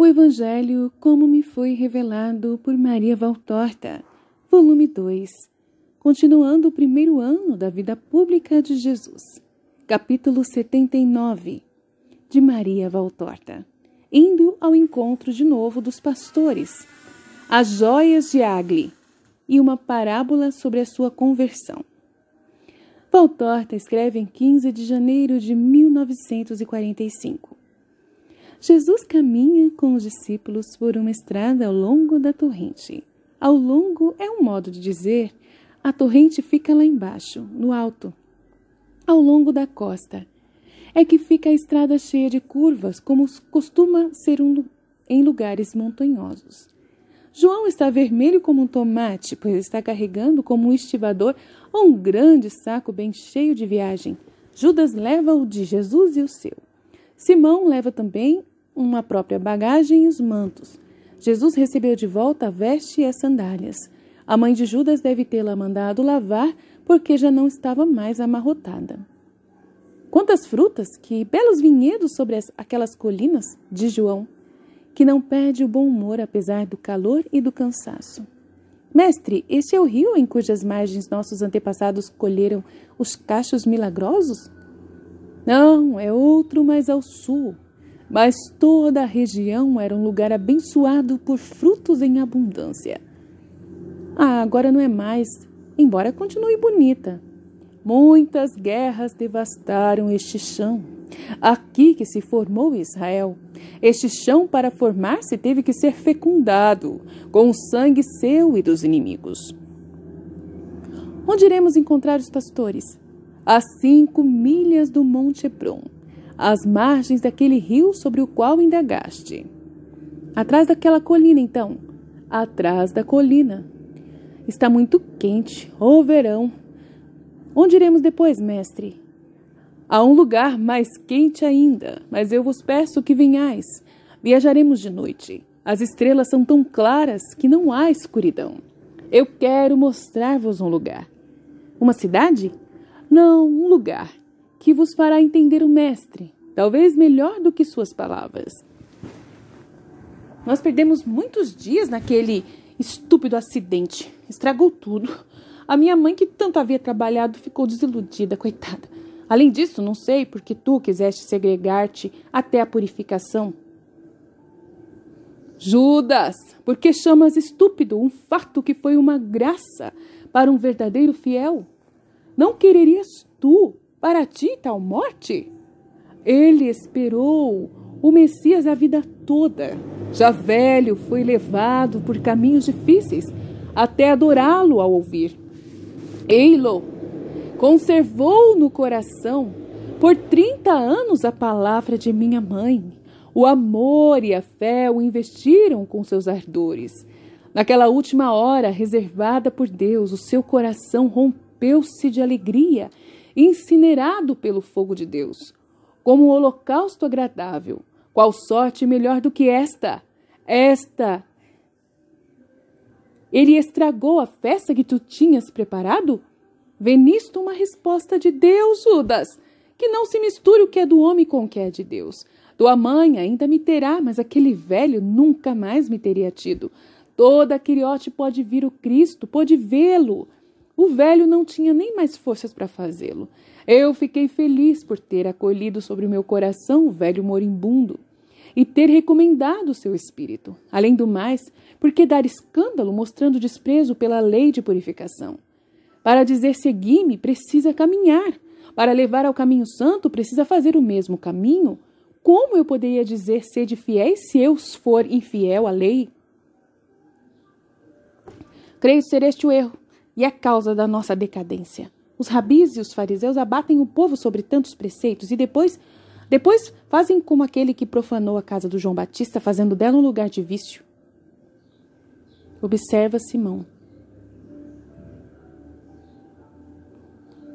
O Evangelho como me foi revelado por Maria Valtorta, volume 2, continuando o primeiro ano da vida pública de Jesus. Capítulo 79 de Maria Valtorta, indo ao encontro de novo dos pastores, as joias de Agli e uma parábola sobre a sua conversão. Valtorta escreve em 15 de janeiro de 1945. Jesus caminha com os discípulos por uma estrada ao longo da torrente. Ao longo é um modo de dizer, a torrente fica lá embaixo, no alto, ao longo da costa. É que fica a estrada cheia de curvas, como costuma ser um, em lugares montanhosos. João está vermelho como um tomate, pois está carregando como um estivador um grande saco bem cheio de viagem. Judas leva o de Jesus e o seu. Simão leva também uma própria bagagem e os mantos. Jesus recebeu de volta a veste e as sandálias. A mãe de Judas deve tê-la mandado lavar, porque já não estava mais amarrotada. Quantas frutas, que belos vinhedos sobre as, aquelas colinas, de João, que não perde o bom humor apesar do calor e do cansaço. Mestre, este é o rio em cujas margens nossos antepassados colheram os cachos milagrosos? Não, é outro mais ao sul. Mas toda a região era um lugar abençoado por frutos em abundância. Ah, agora não é mais, embora continue bonita. Muitas guerras devastaram este chão. Aqui que se formou Israel. Este chão, para formar-se, teve que ser fecundado com o sangue seu e dos inimigos. Onde iremos encontrar os pastores? a cinco milhas do Monte Hebron, às margens daquele rio sobre o qual indagaste. Atrás daquela colina, então. Atrás da colina. Está muito quente, o verão. Onde iremos depois, mestre? Há um lugar mais quente ainda, mas eu vos peço que venhais. Viajaremos de noite. As estrelas são tão claras que não há escuridão. Eu quero mostrar-vos um lugar. Uma cidade? Não, um lugar que vos fará entender o Mestre, talvez melhor do que suas palavras. Nós perdemos muitos dias naquele estúpido acidente. Estragou tudo. A minha mãe, que tanto havia trabalhado, ficou desiludida, coitada. Além disso, não sei porque tu quiseste segregar-te até a purificação. Judas, por que chamas estúpido um fato que foi uma graça para um verdadeiro fiel? Não quererias tu para ti tal morte? Ele esperou o Messias a vida toda. Já velho, foi levado por caminhos difíceis até adorá-lo ao ouvir. Eilo conservou no coração por 30 anos a palavra de minha mãe. O amor e a fé o investiram com seus ardores. Naquela última hora reservada por Deus, o seu coração rompeu rompeu-se de alegria, incinerado pelo fogo de Deus, como um holocausto agradável. Qual sorte melhor do que esta? Esta! Ele estragou a festa que tu tinhas preparado? Vê nisto uma resposta de Deus, Judas. Que não se misture o que é do homem com o que é de Deus. Tua mãe ainda me terá, mas aquele velho nunca mais me teria tido. Toda criote quiriote pode vir o Cristo, pode vê-lo. O velho não tinha nem mais forças para fazê-lo. Eu fiquei feliz por ter acolhido sobre o meu coração o velho moribundo e ter recomendado seu espírito. Além do mais, por que dar escândalo mostrando desprezo pela lei de purificação? Para dizer segui-me, precisa caminhar. Para levar ao caminho santo, precisa fazer o mesmo caminho. Como eu poderia dizer de fiéis se eu for infiel à lei? Creio ser este o erro e a é causa da nossa decadência. Os rabis e os fariseus abatem o povo sobre tantos preceitos e depois depois fazem como aquele que profanou a casa do João Batista, fazendo dela um lugar de vício. Observa Simão.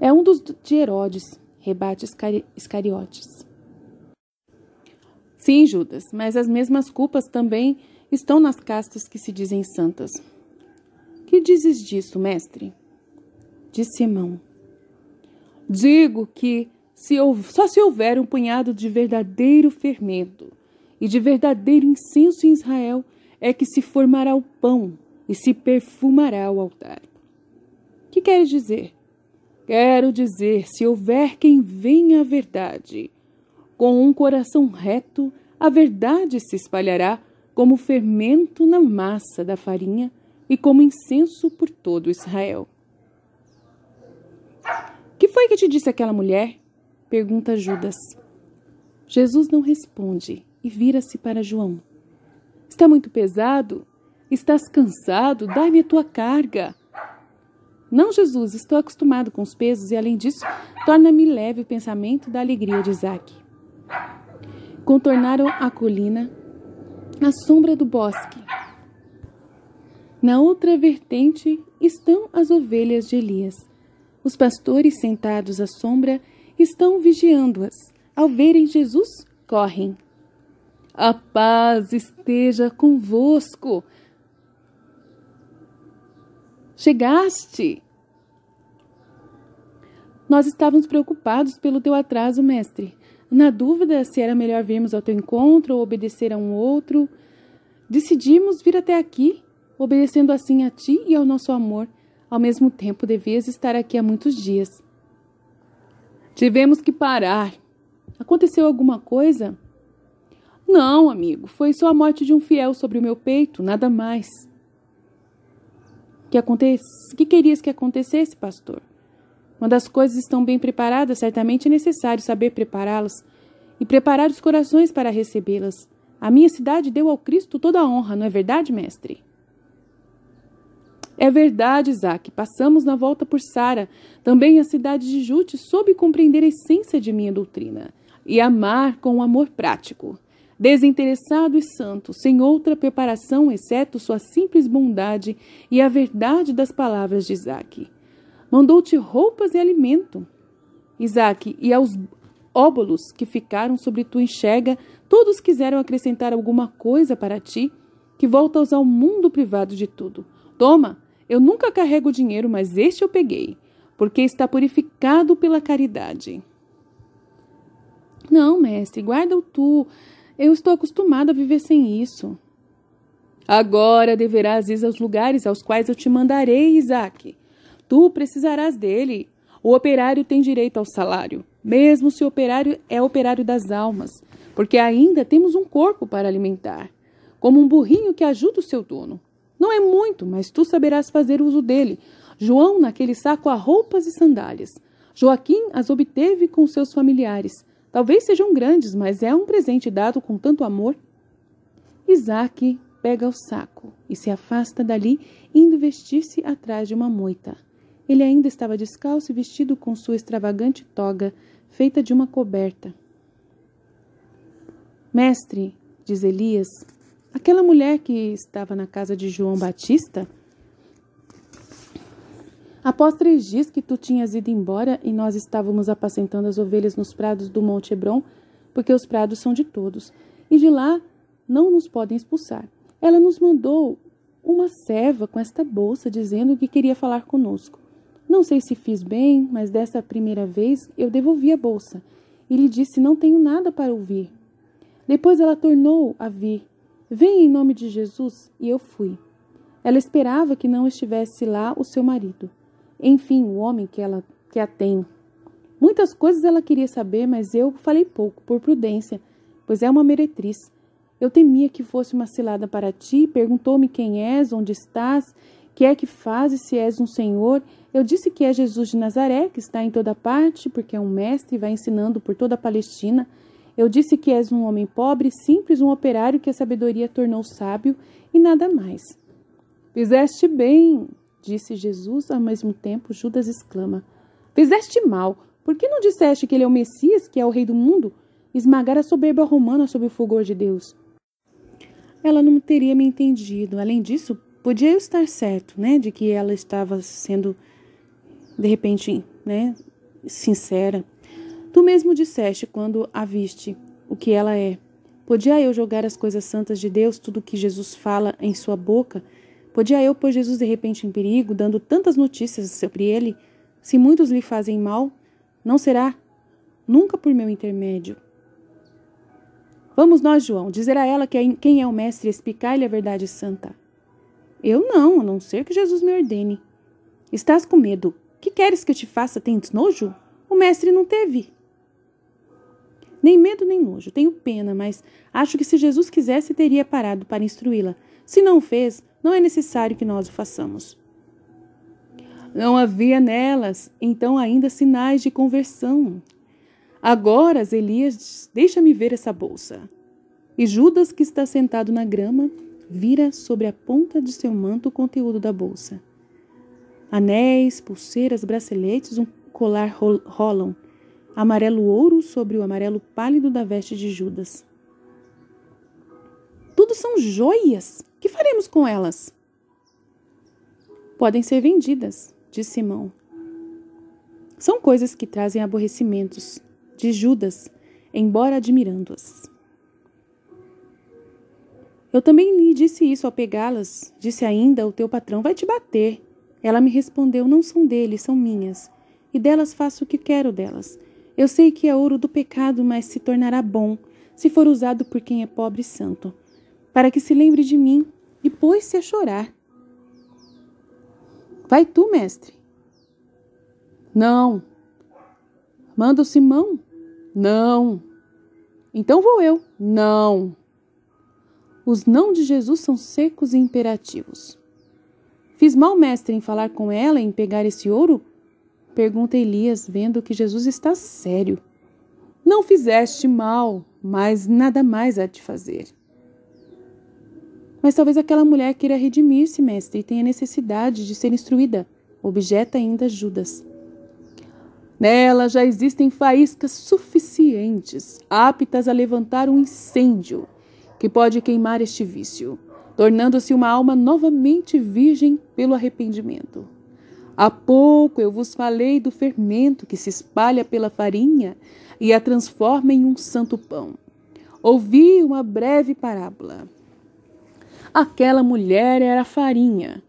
É um dos de Herodes, rebate Iscariotes. Sim, Judas, mas as mesmas culpas também estão nas castas que se dizem santas. Que dizes disso, mestre? Disse Simão. Digo que se só se houver um punhado de verdadeiro fermento e de verdadeiro incenso em Israel, é que se formará o pão e se perfumará o altar. Que queres dizer? Quero dizer, se houver quem venha à verdade, com um coração reto, a verdade se espalhará como fermento na massa da farinha e como incenso por todo Israel. Que foi que te disse aquela mulher? pergunta Judas. Jesus não responde e vira-se para João. Está muito pesado? Estás cansado? Dá-me a tua carga. Não, Jesus, estou acostumado com os pesos e, além disso, torna-me leve o pensamento da alegria de Isaac. Contornaram a colina, a sombra do bosque, na outra vertente estão as ovelhas de Elias. Os pastores sentados à sombra estão vigiando-as. Ao verem Jesus, correm. A paz esteja convosco. Chegaste! Nós estávamos preocupados pelo teu atraso, mestre. Na dúvida se era melhor virmos ao teu encontro ou obedecer a um outro, decidimos vir até aqui obedecendo assim a ti e ao nosso amor, ao mesmo tempo devias estar aqui há muitos dias. Tivemos que parar. Aconteceu alguma coisa? Não, amigo, foi só a morte de um fiel sobre o meu peito, nada mais. Que acontece? Que querias que acontecesse, pastor? Quando as coisas estão bem preparadas, certamente é necessário saber prepará-las e preparar os corações para recebê-las. A minha cidade deu ao Cristo toda a honra, não é verdade, mestre? É verdade, Isaac, passamos na volta por Sara, também a cidade de Jute soube compreender a essência de minha doutrina e amar com um amor prático, desinteressado e santo, sem outra preparação exceto sua simples bondade e a verdade das palavras de Isaac. Mandou-te roupas e alimento. Isaac, e aos óbolos que ficaram sobre tua enxerga, todos quiseram acrescentar alguma coisa para ti, que voltas ao mundo privado de tudo. Toma, eu nunca carrego dinheiro, mas este eu peguei, porque está purificado pela caridade. Não, mestre, guarda-o tu. Eu estou acostumada a viver sem isso. Agora deverás ir aos lugares aos quais eu te mandarei, Isaac. Tu precisarás dele. O operário tem direito ao salário, mesmo se o operário é operário das almas, porque ainda temos um corpo para alimentar, como um burrinho que ajuda o seu dono. Não é muito, mas tu saberás fazer uso dele. João naquele saco há roupas e sandálias. Joaquim as obteve com seus familiares. Talvez sejam grandes, mas é um presente dado com tanto amor. Isaac pega o saco e se afasta dali, indo vestir-se atrás de uma moita. Ele ainda estava descalço e vestido com sua extravagante toga, feita de uma coberta. Mestre, diz Elias, Aquela mulher que estava na casa de João Batista, após três dias que tu tinhas ido embora e nós estávamos apacentando as ovelhas nos prados do Monte Hebron, porque os prados são de todos, e de lá não nos podem expulsar. Ela nos mandou uma serva com esta bolsa dizendo que queria falar conosco. Não sei se fiz bem, mas dessa primeira vez eu devolvi a bolsa e lhe disse: Não tenho nada para ouvir. Depois ela tornou a vir Vem em nome de Jesus! E eu fui. Ela esperava que não estivesse lá o seu marido. Enfim, o homem que, ela, que a tem. Muitas coisas ela queria saber, mas eu falei pouco, por prudência, pois é uma meretriz. Eu temia que fosse uma cilada para ti, perguntou-me quem és, onde estás, que é que fazes, se és um senhor. Eu disse que é Jesus de Nazaré, que está em toda parte, porque é um mestre e vai ensinando por toda a Palestina. Eu disse que és um homem pobre, simples, um operário que a sabedoria tornou sábio e nada mais. Fizeste bem, disse Jesus. Ao mesmo tempo, Judas exclama: Fizeste mal. Por que não disseste que ele é o Messias, que é o rei do mundo? Esmagar a soberba romana sob o fulgor de Deus. Ela não teria me entendido. Além disso, podia eu estar certo, né, de que ela estava sendo de repente, né, sincera. Tu mesmo disseste quando a viste o que ela é. Podia eu jogar as coisas santas de Deus, tudo o que Jesus fala em sua boca? Podia eu pôr Jesus de repente em perigo, dando tantas notícias sobre ele? Se muitos lhe fazem mal, não será nunca por meu intermédio. Vamos nós, João, dizer a ela que é quem é o mestre e explicar-lhe a verdade santa. Eu não, a não ser que Jesus me ordene. Estás com medo. Que queres que eu te faça? Tens nojo? O mestre não teve. Nem medo nem nojo, tenho pena, mas acho que se Jesus quisesse, teria parado para instruí-la. Se não o fez, não é necessário que nós o façamos. Não havia nelas, então, ainda sinais de conversão. Agora, Elias, deixa-me ver essa bolsa. E Judas, que está sentado na grama, vira sobre a ponta de seu manto o conteúdo da bolsa. Anéis, pulseiras, braceletes, um colar rolam amarelo ouro sobre o amarelo pálido da veste de Judas. Tudo são joias. Que faremos com elas? Podem ser vendidas, disse Simão. São coisas que trazem aborrecimentos, de Judas, embora admirando-as. Eu também lhe disse isso ao pegá-las. Disse ainda: O teu patrão vai te bater. Ela me respondeu: Não são dele, são minhas. E delas faço o que quero delas. Eu sei que é ouro do pecado, mas se tornará bom se for usado por quem é pobre e santo, para que se lembre de mim e pôs-se a chorar. Vai tu, mestre? Não. Manda o Simão? Não. Então vou eu? Não. Os não de Jesus são secos e imperativos. Fiz mal, mestre, em falar com ela, em pegar esse ouro, Pergunta Elias, vendo que Jesus está sério. Não fizeste mal, mas nada mais há de fazer. Mas talvez aquela mulher queira redimir-se, mestre, e tenha necessidade de ser instruída, objeta ainda Judas. Nela já existem faíscas suficientes, aptas a levantar um incêndio que pode queimar este vício, tornando-se uma alma novamente virgem pelo arrependimento. Há pouco eu vos falei do fermento que se espalha pela farinha e a transforma em um santo pão. Ouvi uma breve parábola. Aquela mulher era farinha,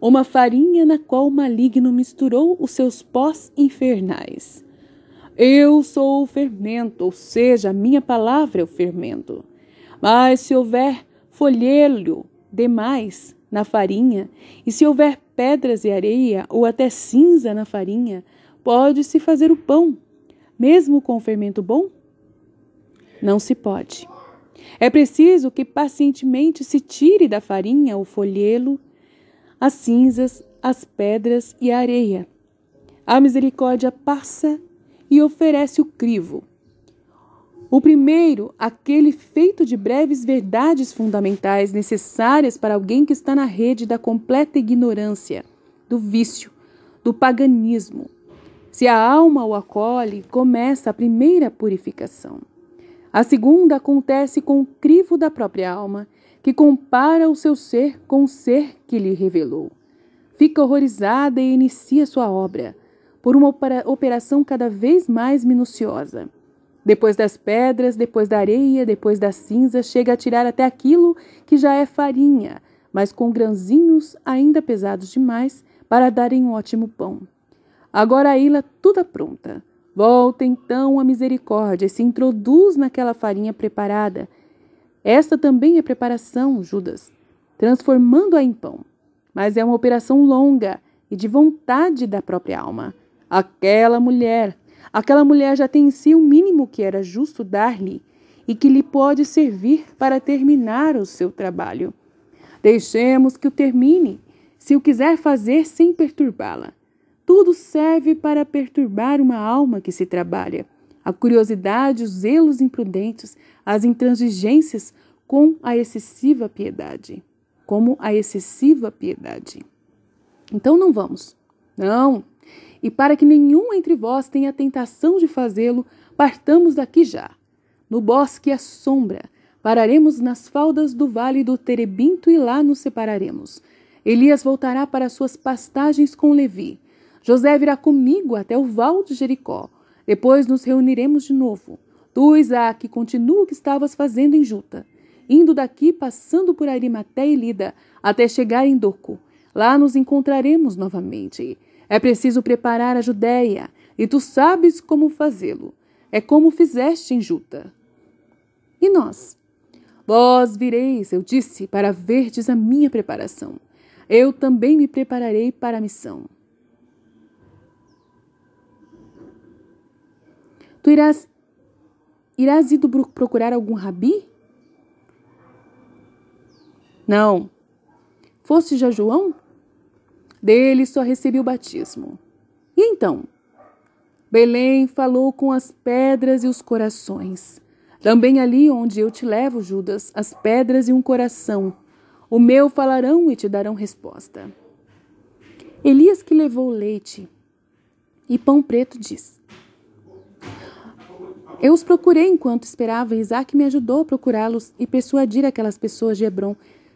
uma farinha na qual o maligno misturou os seus pós infernais. Eu sou o fermento, ou seja, a minha palavra é o fermento. Mas se houver folhelho demais, na farinha, e se houver pedras e areia, ou até cinza na farinha, pode-se fazer o pão, mesmo com fermento bom? Não se pode. É preciso que pacientemente se tire da farinha o folhelo, as cinzas, as pedras e a areia. A misericórdia passa e oferece o crivo. O primeiro, aquele feito de breves verdades fundamentais necessárias para alguém que está na rede da completa ignorância, do vício, do paganismo. Se a alma o acolhe, começa a primeira purificação. A segunda acontece com o crivo da própria alma, que compara o seu ser com o ser que lhe revelou. Fica horrorizada e inicia sua obra, por uma operação cada vez mais minuciosa. Depois das pedras, depois da areia, depois da cinza, chega a tirar até aquilo que já é farinha, mas com grãozinhos ainda pesados demais para darem um ótimo pão. Agora a ilha toda pronta. Volta então a misericórdia e se introduz naquela farinha preparada. Esta também é preparação, Judas, transformando-a em pão. Mas é uma operação longa e de vontade da própria alma. Aquela mulher Aquela mulher já tem em si o mínimo que era justo dar-lhe e que lhe pode servir para terminar o seu trabalho. Deixemos que o termine, se o quiser fazer sem perturbá-la. Tudo serve para perturbar uma alma que se trabalha. A curiosidade, os zelos imprudentes, as intransigências com a excessiva piedade. Como a excessiva piedade. Então não vamos. Não, e para que nenhum entre vós tenha tentação de fazê-lo, partamos daqui já. No bosque à sombra, pararemos nas faldas do vale do Terebinto e lá nos separaremos. Elias voltará para suas pastagens com Levi. José virá comigo até o val de Jericó. Depois nos reuniremos de novo. Tu, Isaac, continua o que estavas fazendo em Juta, indo daqui, passando por Arimaté e Lida, até chegar em Doco. Lá nos encontraremos novamente é preciso preparar a Judéia, e tu sabes como fazê-lo. É como fizeste em Juta. E nós? Vós vireis, eu disse, para verdes a minha preparação. Eu também me prepararei para a missão. Tu irás irás ido procurar algum rabi? Não. Fosse já João? Dele só recebi o batismo. E então? Belém falou com as pedras e os corações. Também ali onde eu te levo, Judas, as pedras e um coração. O meu falarão e te darão resposta. Elias que levou leite e pão preto diz: Eu os procurei enquanto esperava, e Isaac me ajudou a procurá-los e persuadir aquelas pessoas de Hebron.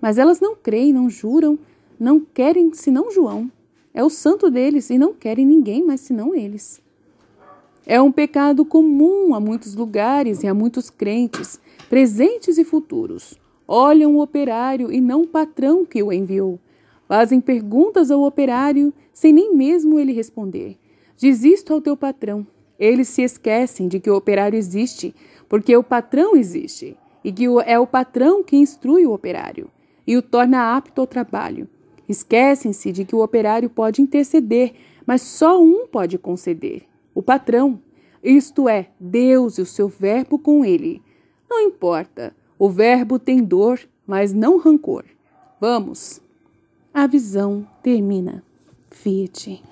Mas elas não creem, não juram, não querem senão João. É o santo deles e não querem ninguém mais senão eles. É um pecado comum a muitos lugares e a muitos crentes, presentes e futuros. Olham o operário e não o patrão que o enviou. Fazem perguntas ao operário sem nem mesmo ele responder. Diz isto ao teu patrão. Eles se esquecem de que o operário existe, porque o patrão existe, e que é o patrão que instrui o operário e o torna apto ao trabalho. Esquecem-se de que o operário pode interceder, mas só um pode conceder: o patrão, isto é, Deus e o seu verbo com ele. Não importa, o verbo tem dor, mas não rancor. Vamos! A visão termina. Fiat.